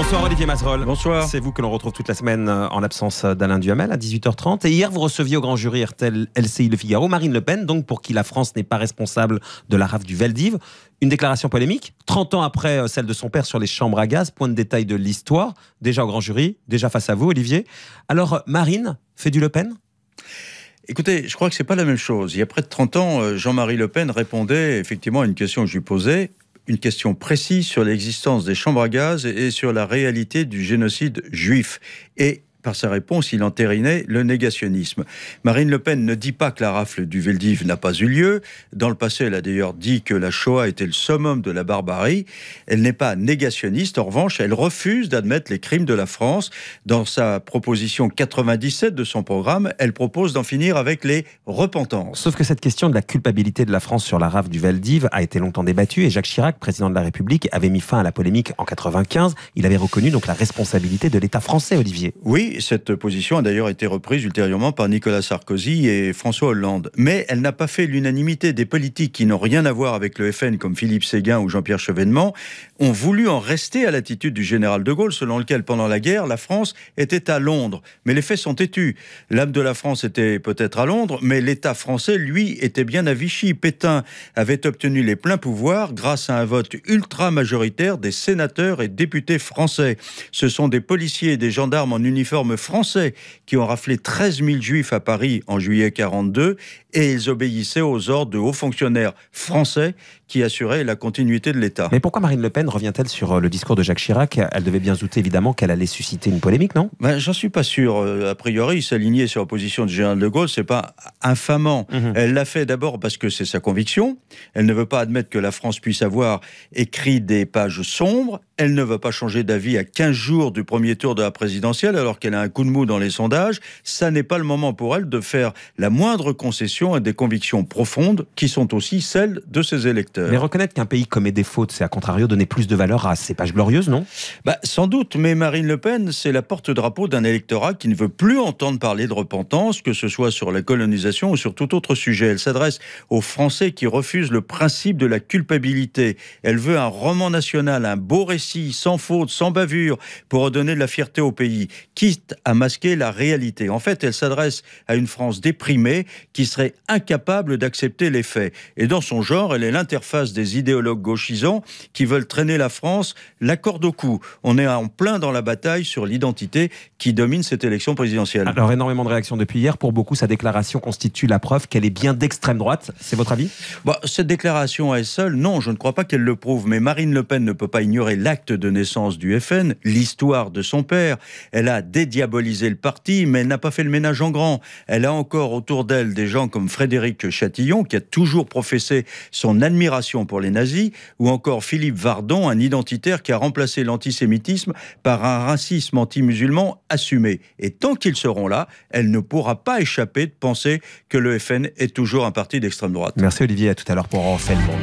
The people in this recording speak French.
Bonsoir Olivier Masrol. Bonsoir. C'est vous que l'on retrouve toute la semaine euh, en l'absence euh, d'Alain Duhamel à 18h30. Et hier, vous receviez au grand jury RTL LCI Le Figaro Marine Le Pen, donc pour qui la France n'est pas responsable de la rave du Veldiv. Une déclaration polémique, 30 ans après euh, celle de son père sur les chambres à gaz, point de détail de l'histoire, déjà au grand jury, déjà face à vous Olivier. Alors Marine fait du Le Pen Écoutez, je crois que c'est pas la même chose. Il y a près de 30 ans, Jean-Marie Le Pen répondait effectivement à une question que je lui posais une question précise sur l'existence des chambres à gaz et sur la réalité du génocide juif. Et par sa réponse, il entérinait le négationnisme. Marine Le Pen ne dit pas que la rafle du Veldiv n'a pas eu lieu. Dans le passé, elle a d'ailleurs dit que la Shoah était le summum de la barbarie. Elle n'est pas négationniste. En revanche, elle refuse d'admettre les crimes de la France. Dans sa proposition 97 de son programme, elle propose d'en finir avec les repentances. Sauf que cette question de la culpabilité de la France sur la rafle du Veldiv a été longtemps débattue et Jacques Chirac, président de la République, avait mis fin à la polémique en 95. Il avait reconnu donc la responsabilité de l'État français, Olivier. Oui, cette position a d'ailleurs été reprise ultérieurement par Nicolas Sarkozy et François Hollande. Mais elle n'a pas fait l'unanimité. Des politiques qui n'ont rien à voir avec le FN, comme Philippe Séguin ou Jean-Pierre Chevènement, ont voulu en rester à l'attitude du général de Gaulle, selon lequel, pendant la guerre, la France était à Londres. Mais les faits sont têtus. L'âme de la France était peut-être à Londres, mais l'État français, lui, était bien à Vichy. Pétain avait obtenu les pleins pouvoirs grâce à un vote ultra majoritaire des sénateurs et députés français. Ce sont des policiers et des gendarmes en uniforme français qui ont raflé 13 000 juifs à Paris en juillet 42 et ils obéissaient aux ordres de hauts fonctionnaires français qui assurait la continuité de l'État. Mais pourquoi Marine Le Pen revient-elle sur euh, le discours de Jacques Chirac Elle devait bien douter évidemment qu'elle allait susciter une polémique, non ben, J'en suis pas sûr. Euh, a priori, s'aligner sur la position de Général de Gaulle, c'est pas infamant. Mhm. Elle l'a fait d'abord parce que c'est sa conviction. Elle ne veut pas admettre que la France puisse avoir écrit des pages sombres. Elle ne veut pas changer d'avis à 15 jours du premier tour de la présidentielle alors qu'elle a un coup de mou dans les sondages. Ça n'est pas le moment pour elle de faire la moindre concession à des convictions profondes qui sont aussi celles de ses électeurs. Mais reconnaître qu'un pays commet des fautes, c'est à contrario donner plus de valeur à ses pages glorieuses, non bah, Sans doute, mais Marine Le Pen, c'est la porte-drapeau d'un électorat qui ne veut plus entendre parler de repentance, que ce soit sur la colonisation ou sur tout autre sujet. Elle s'adresse aux Français qui refusent le principe de la culpabilité. Elle veut un roman national, un beau récit, sans faute, sans bavure, pour redonner de la fierté au pays, quitte à masquer la réalité. En fait, elle s'adresse à une France déprimée qui serait incapable d'accepter les faits. Et dans son genre, elle est l'interface face des idéologues gauchisants qui veulent traîner la France la corde au cou. On est en plein dans la bataille sur l'identité qui domine cette élection présidentielle. Alors énormément de réactions depuis hier. Pour beaucoup, sa déclaration constitue la preuve qu'elle est bien d'extrême droite. C'est votre avis bah, Cette déclaration à elle seule, non, je ne crois pas qu'elle le prouve. Mais Marine Le Pen ne peut pas ignorer l'acte de naissance du FN, l'histoire de son père. Elle a dédiabolisé le parti, mais elle n'a pas fait le ménage en grand. Elle a encore autour d'elle des gens comme Frédéric Chatillon, qui a toujours professé son admiration pour les nazis, ou encore Philippe Vardon, un identitaire qui a remplacé l'antisémitisme par un racisme anti-musulman assumé. Et tant qu'ils seront là, elle ne pourra pas échapper de penser que le FN est toujours un parti d'extrême droite. Merci Olivier, à tout à l'heure pour Monde.